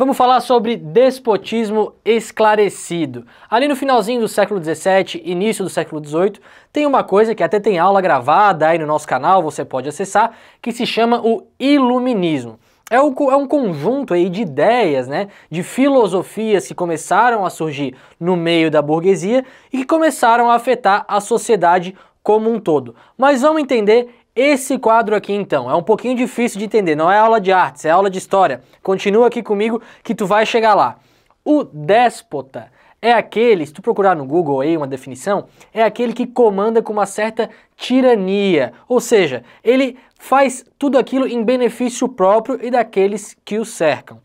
Vamos falar sobre despotismo esclarecido. Ali no finalzinho do século XVII, início do século XVIII, tem uma coisa que até tem aula gravada aí no nosso canal, você pode acessar, que se chama o iluminismo. É, é um, conjunto aí de ideias, né, de filosofias que começaram a surgir no meio da burguesia e que começaram a afetar a sociedade como um todo. Mas vamos entender esse quadro aqui então é um pouquinho difícil de entender, não é aula de artes, é aula de história. Continua aqui comigo que tu vai chegar lá. O déspota é aquele, se tu procurar no Google aí uma definição, é aquele que comanda com uma certa tirania, ou seja, ele faz tudo aquilo em benefício próprio e daqueles que o cercam.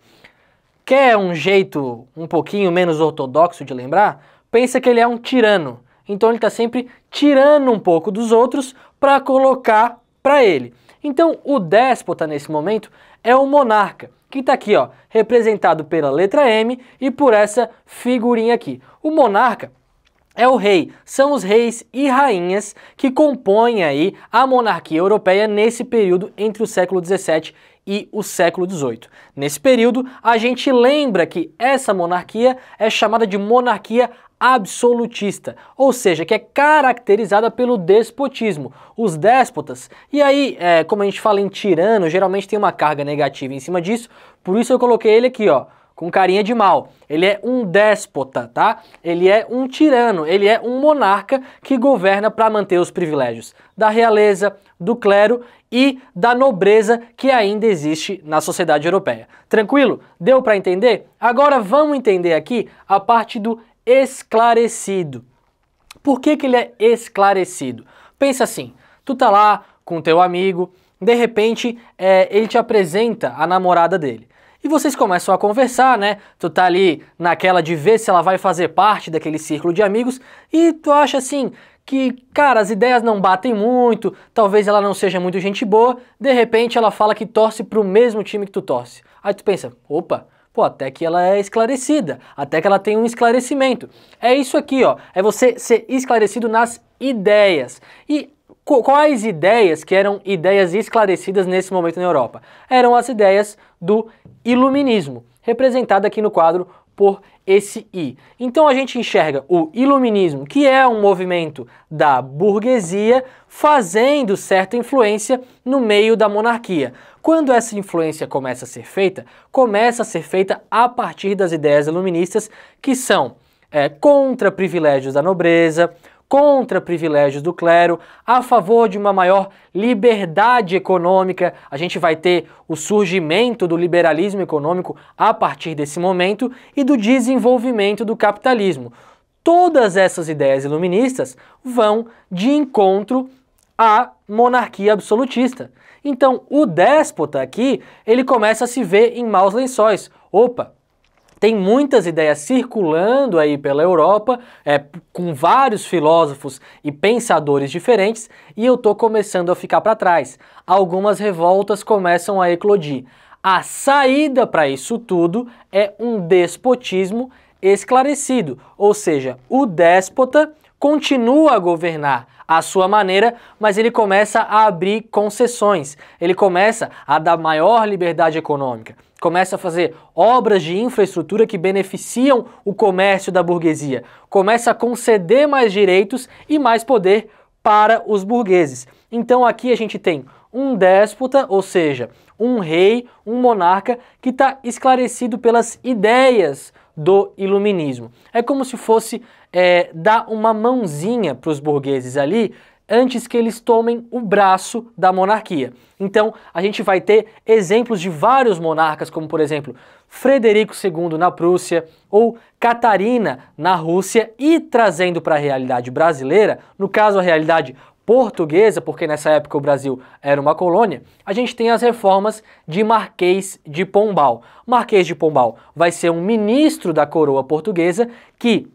Quer um jeito um pouquinho menos ortodoxo de lembrar? Pensa que ele é um tirano. Então ele está sempre tirando um pouco dos outros para colocar para ele. Então o déspota nesse momento é o monarca, que está aqui ó, representado pela letra M e por essa figurinha aqui. O monarca é o rei. São os reis e rainhas que compõem aí a monarquia europeia nesse período entre o século 17 e o século XVIII. Nesse período, a gente lembra que essa monarquia é chamada de monarquia absolutista, ou seja, que é caracterizada pelo despotismo, os déspotas. E aí, é, como a gente fala em tirano, geralmente tem uma carga negativa em cima disso, por isso eu coloquei ele aqui, ó com carinha de mal. Ele é um déspota, tá? Ele é um tirano, ele é um monarca que governa para manter os privilégios da realeza, do clero e da nobreza que ainda existe na sociedade europeia. Tranquilo? Deu para entender? Agora vamos entender aqui a parte do esclarecido. Por que, que ele é esclarecido? Pensa assim, tu tá lá com teu amigo, de repente é, ele te apresenta a namorada dele e vocês começam a conversar, né? Tu tá ali naquela de ver se ela vai fazer parte daquele círculo de amigos e tu acha assim que, cara, as ideias não batem muito, talvez ela não seja muito gente boa, de repente ela fala que torce pro mesmo time que tu torce. Aí tu pensa, opa, pô, até que ela é esclarecida, até que ela tem um esclarecimento. É isso aqui, ó, é você ser esclarecido nas ideias. E quais ideias que eram ideias esclarecidas nesse momento na Europa? Eram as ideias do iluminismo, representada aqui no quadro por esse I. Então a gente enxerga o iluminismo, que é um movimento da burguesia fazendo certa influência no meio da monarquia. Quando essa influência começa a ser feita, começa a ser feita a partir das ideias iluministas que são é, contra privilégios da nobreza, contra privilégios do clero, a favor de uma maior liberdade econômica. A gente vai ter o surgimento do liberalismo econômico a partir desse momento e do desenvolvimento do capitalismo. Todas essas ideias iluministas vão de encontro à monarquia absolutista. Então, o déspota aqui, ele começa a se ver em maus lençóis. Opa, tem muitas ideias circulando aí pela Europa, é, com vários filósofos e pensadores diferentes, e eu tô começando a ficar para trás. Algumas revoltas começam a eclodir. A saída para isso tudo é um despotismo esclarecido, ou seja, o déspota continua a governar à sua maneira, mas ele começa a abrir concessões, ele começa a dar maior liberdade econômica, começa a fazer obras de infraestrutura que beneficiam o comércio da burguesia, começa a conceder mais direitos e mais poder para os burgueses. Então aqui a gente tem um déspota, ou seja, um rei, um monarca que está esclarecido pelas ideias do iluminismo. É como se fosse é, dar uma mãozinha para os burgueses ali, antes que eles tomem o braço da monarquia. Então, a gente vai ter exemplos de vários monarcas, como por exemplo, Frederico II na Prússia ou Catarina na Rússia, e trazendo para a realidade brasileira, no caso a realidade portuguesa, porque nessa época o Brasil era uma colônia, a gente tem as reformas de Marquês de Pombal. Marquês de Pombal vai ser um ministro da coroa portuguesa que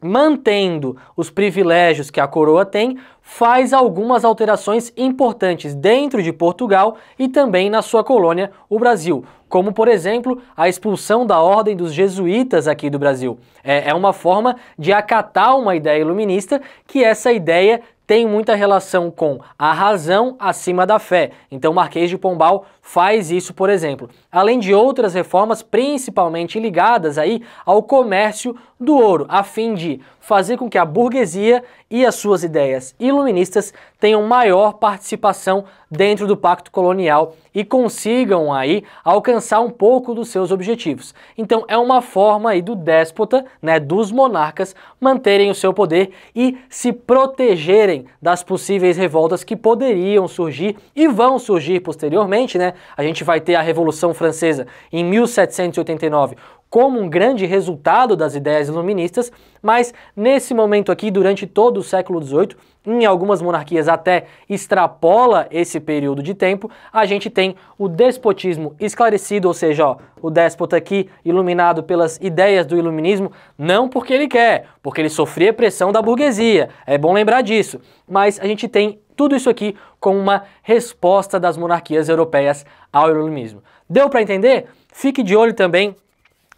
mantendo os privilégios que a coroa tem, faz algumas alterações importantes dentro de Portugal e também na sua colônia, o Brasil como, por exemplo, a expulsão da ordem dos jesuítas aqui do Brasil. É, é uma forma de acatar uma ideia iluminista que essa ideia tem muita relação com a razão acima da fé. Então, Marquês de Pombal faz isso, por exemplo. Além de outras reformas, principalmente ligadas aí ao comércio do ouro, a fim de fazer com que a burguesia e as suas ideias iluministas tenham maior participação dentro do pacto colonial e consigam aí alcançar alcançar um pouco dos seus objetivos. Então é uma forma aí do déspota, né, dos monarcas manterem o seu poder e se protegerem das possíveis revoltas que poderiam surgir e vão surgir posteriormente, né? A gente vai ter a Revolução Francesa em 1789 como um grande resultado das ideias iluministas, mas nesse momento aqui, durante todo o século XVIII, em algumas monarquias até extrapola esse período de tempo, a gente tem o despotismo esclarecido, ou seja, ó, o déspota aqui iluminado pelas ideias do iluminismo, não porque ele quer, porque ele sofria pressão da burguesia, é bom lembrar disso, mas a gente tem tudo isso aqui com uma resposta das monarquias europeias ao iluminismo. Deu para entender? Fique de olho também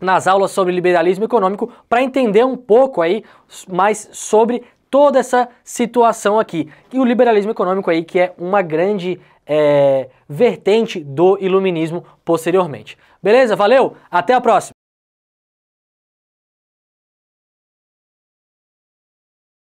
nas aulas sobre liberalismo econômico para entender um pouco aí mais sobre toda essa situação aqui. E o liberalismo econômico aí que é uma grande é, vertente do iluminismo posteriormente. Beleza? Valeu, até a próxima!